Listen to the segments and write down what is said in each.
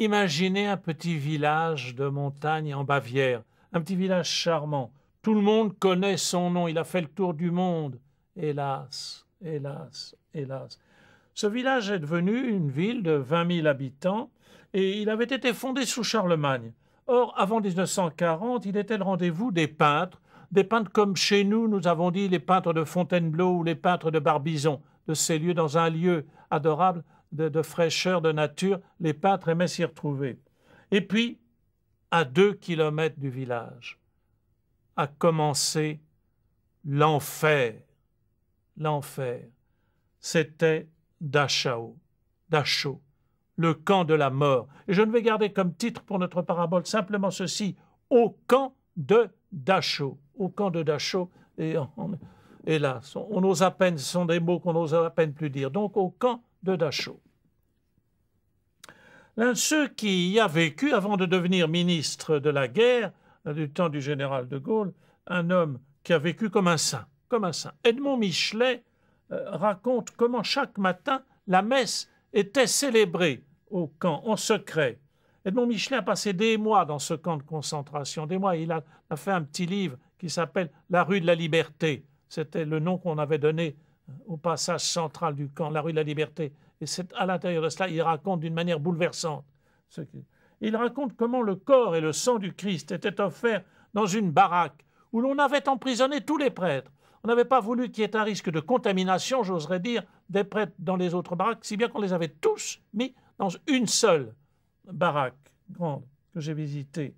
Imaginez un petit village de montagne en Bavière, un petit village charmant. Tout le monde connaît son nom, il a fait le tour du monde, hélas hélas, hélas. Ce village est devenu une ville de 20 000 habitants et il avait été fondé sous Charlemagne. Or, avant 1940, il était le rendez-vous des peintres, des peintres comme chez nous, nous avons dit les peintres de Fontainebleau ou les peintres de Barbizon, de ces lieux dans un lieu adorable de, fraîcheur, de nature, les peintres aimaient s'y retrouver. Et puis, à deux kilomètres du village, a commencé l'enfer l'enfer. C'était Dachau, Dachau, le camp de la mort. Et je ne vais garder comme titre pour notre parabole simplement ceci au camp de Dachau, au camp de Dachau. Et hélas, on, à peine, ce sont des mots qu'on ose à peine plus dire. Donc au camp de Dachau. L'un de ceux qui y a vécu avant de devenir ministre de la guerre, du temps du général de Gaulle, un homme qui a vécu comme un saint comme un saint. Edmond Michelet euh, raconte comment chaque matin la messe était célébrée au camp, en secret. Edmond Michelet a passé des mois dans ce camp de concentration, des mois. Il a, fait un petit livre qui s'appelle La rue de la liberté. C'était le nom qu'on avait donné euh, au passage central du camp, la rue de la liberté. Et c'est à l'intérieur de cela, il raconte d'une manière bouleversante. Il raconte comment le corps et le sang du Christ étaient offerts dans une baraque où l'on avait emprisonné tous les prêtres on n'avait pas voulu qu'il y ait un risque de contamination, j'oserais dire, des prêtres dans les autres baraques, si bien qu'on les avait tous mis dans une seule baraque grande que j'ai visitée.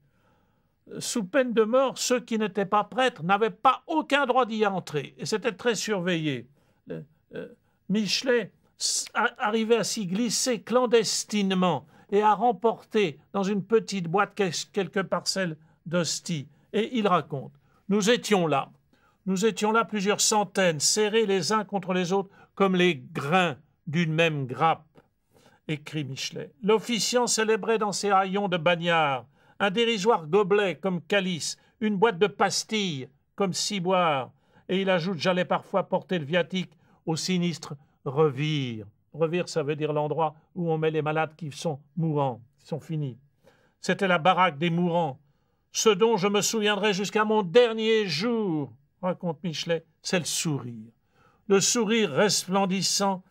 Sous peine de mort, ceux qui n'étaient pas prêtres n'avaient pas aucun droit d'y entrer, et c'était très surveillé. Euh, euh, Michelet arrivait à s'y glisser clandestinement et à remporter dans une petite boîte quelques parcelles d'hostie. Et il raconte Nous étions là, nous étions là plusieurs centaines, serrés les uns contre les autres comme les grains d'une même grappe, écrit Michelet. L'officiant célébrait dans ses haillons de bagnard un dérisoire gobelet comme calice, une boîte de pastilles comme ciboire, et il ajoute j'allais parfois porter le viatique au sinistre revire. Revire, ça veut dire l'endroit où on met les malades qui sont mourants, qui sont finis. C'était la baraque des mourants, ce dont je me souviendrai jusqu'à mon dernier jour raconte Michelet, c'est le sourire. Le sourire resplendissant,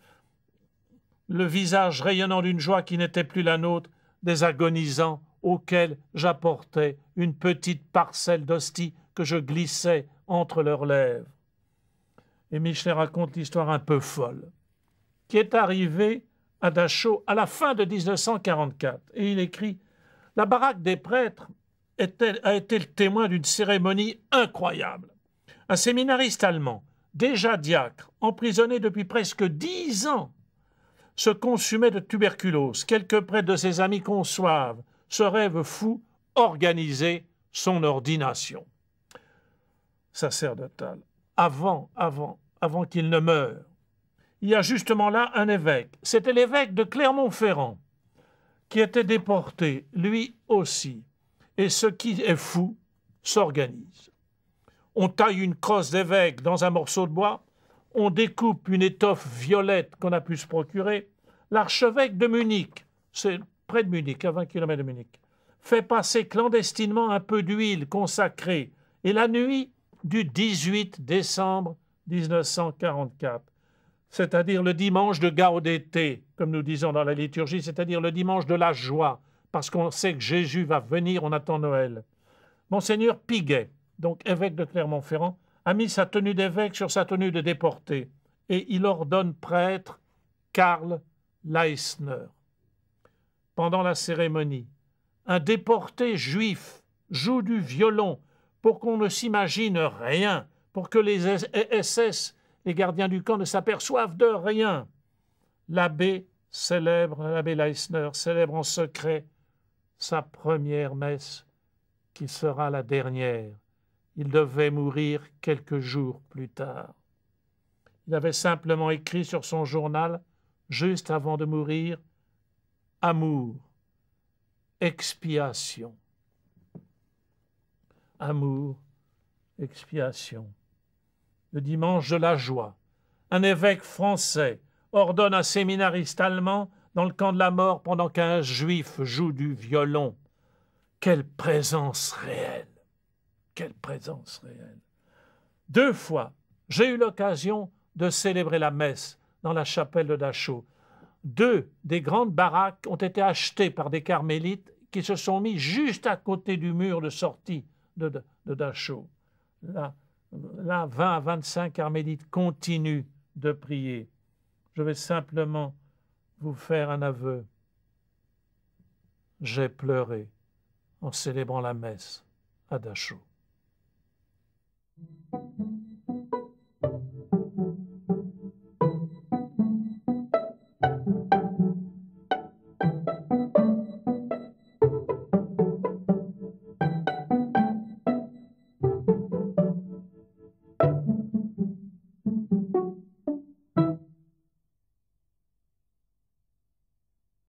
le visage rayonnant d'une joie qui n'était plus la nôtre, des agonisants auxquels j'apportais une petite parcelle d'hostie que je glissais entre leurs lèvres. Et Michelet raconte l'histoire un peu folle, qui est arrivée à Dachau à la fin de 1944. Et il écrit La baraque des prêtres a été le témoin d'une cérémonie incroyable. Un séminariste allemand, déjà diacre, emprisonné depuis presque dix ans, se consumait de tuberculose. Quelques près de ses amis conçoivent ce rêve fou organiser son ordination. Sacerdotal, avant, avant, avant qu'il ne meure, il y a justement là un évêque. C'était l'évêque de Clermont-Ferrand qui était déporté, lui aussi. Et ce qui est fou s'organise on taille une crosse d'évêque dans un morceau de bois, on découpe une étoffe violette qu'on a pu se procurer. L'archevêque de Munich, c'est près de Munich, à 20 km de Munich, fait passer clandestinement un peu d'huile consacrée. Et la nuit du 18 décembre 1944, c'est-à-dire le dimanche de Gaudete, comme nous disons dans la liturgie, c'est-à-dire le dimanche de la joie, parce qu'on sait que Jésus va venir, on attend Noël. Monseigneur Piguet, donc évêque de Clermont-Ferrand, a mis sa tenue d'évêque sur sa tenue de déporté et il ordonne prêtre Karl Leisner. Pendant la cérémonie, un déporté juif joue du violon pour qu'on ne s'imagine rien, pour que les SS, les gardiens du camp, ne s'aperçoivent de rien. L'abbé célèbre, l'abbé Leisner célèbre en secret sa première messe qui sera la dernière. Il devait mourir quelques jours plus tard. Il avait simplement écrit sur son journal, juste avant de mourir, Amour, expiation. Amour, expiation. Le dimanche de la joie, un évêque français ordonne un séminariste allemand dans le camp de la mort pendant qu'un juif joue du violon. Quelle présence réelle quelle présence réelle. Deux fois, j'ai eu l'occasion de célébrer la messe dans la chapelle de Dachau. Deux des grandes baraques ont été achetées par des carmélites qui se sont mis juste à côté du mur de sortie de, Dachau. Là, là, 20 à 25 carmélites continuent de prier. Je vais simplement vous faire un aveu. J'ai pleuré en célébrant la messe à Dachau. Thank you.